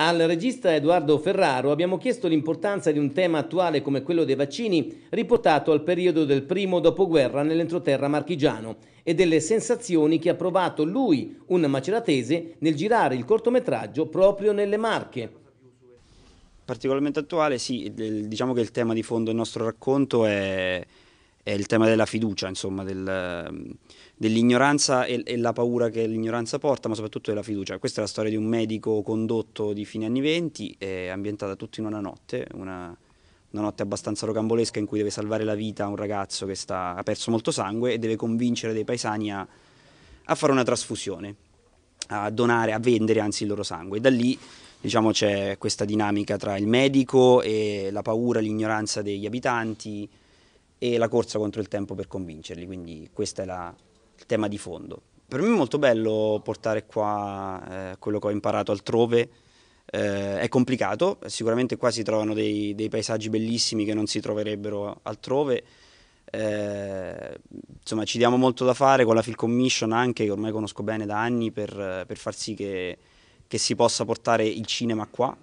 Al regista Edoardo Ferraro abbiamo chiesto l'importanza di un tema attuale come quello dei vaccini riportato al periodo del primo dopoguerra nell'entroterra marchigiano e delle sensazioni che ha provato lui, un maceratese, nel girare il cortometraggio proprio nelle Marche. Particolarmente attuale, sì, diciamo che il tema di fondo del nostro racconto è è il tema della fiducia, insomma, del, dell'ignoranza e, e, la paura che l'ignoranza porta, ma soprattutto della fiducia. Questa è la storia di un medico condotto di fine anni 20, è ambientata tutto in una notte, una, una notte abbastanza rocambolesca in cui deve salvare la vita a un ragazzo che sta, ha perso molto sangue e deve convincere dei paesani a, a fare una trasfusione, a donare, a vendere anzi il loro sangue. E da lì diciamo, c'è questa dinamica tra il medico e la paura, l'ignoranza degli abitanti, e la corsa contro il tempo per convincerli, quindi questo è la, il tema di fondo. Per me è molto bello portare qua eh, quello che ho imparato altrove, eh, è complicato, sicuramente qua si trovano dei, dei, paesaggi bellissimi che non si troverebbero altrove, eh, insomma ci diamo molto da fare con la Phil Commission anche, che ormai conosco bene da anni, per, per far sì che, che si possa portare il cinema qua,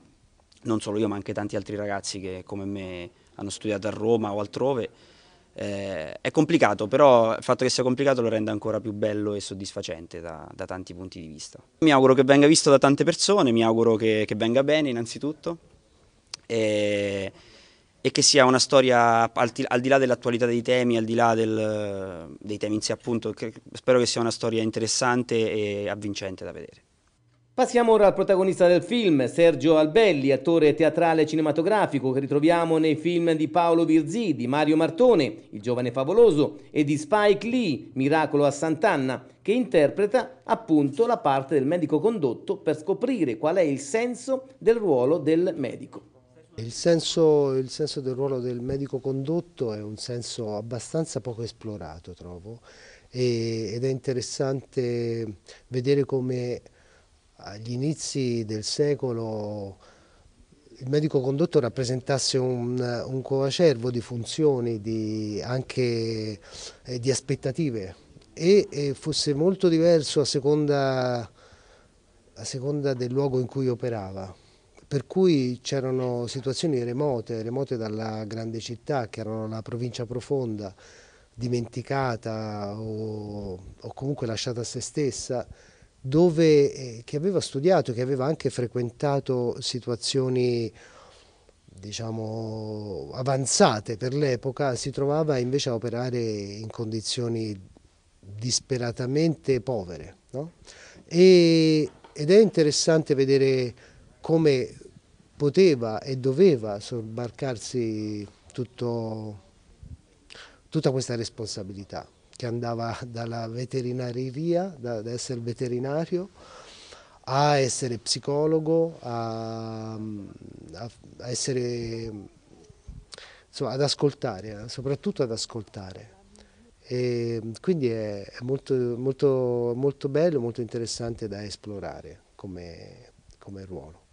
non solo io ma anche tanti altri ragazzi che come me hanno studiato a Roma o altrove eh, è complicato, però il fatto che sia complicato lo rende ancora più bello e soddisfacente da, da tanti punti di vista. Mi auguro che venga visto da tante persone, mi auguro che, che venga bene innanzitutto e, e, che sia una storia al, al di là dell'attualità dei temi, al di là del, dei temi in sé appunto, che spero che sia una storia interessante e avvincente da vedere. Passiamo ora al protagonista del film, Sergio Albelli, attore teatrale cinematografico che ritroviamo nei film di Paolo Virzì, di Mario Martone, Il giovane favoloso e di Spike Lee, Miracolo a Sant'Anna, che interpreta appunto la parte del medico condotto per scoprire qual è il senso del ruolo del medico. Il senso, il senso del ruolo del medico condotto è un senso abbastanza poco esplorato, trovo, ed è interessante vedere come agli inizi del secolo il medico condotto rappresentasse un, un coacervo di funzioni, di, anche eh, di aspettative e, e, fosse molto diverso a seconda, a seconda del luogo in cui operava. Per cui c'erano situazioni remote, remote dalla grande città, che erano la provincia profonda, dimenticata o, o comunque lasciata a se stessa, dove, eh, che aveva studiato, che aveva anche frequentato situazioni diciamo, avanzate per l'epoca, si trovava invece a operare in condizioni disperatamente povere. No? E, ed è interessante vedere come poteva e doveva sobbarcarsi tutto, tutta questa responsabilità che andava dalla veterinaria, da, da essere veterinario, a essere psicologo, a, a essere, insomma, ad ascoltare, eh, soprattutto ad ascoltare. E quindi è, è molto, molto, molto bello, molto interessante da esplorare come, come ruolo.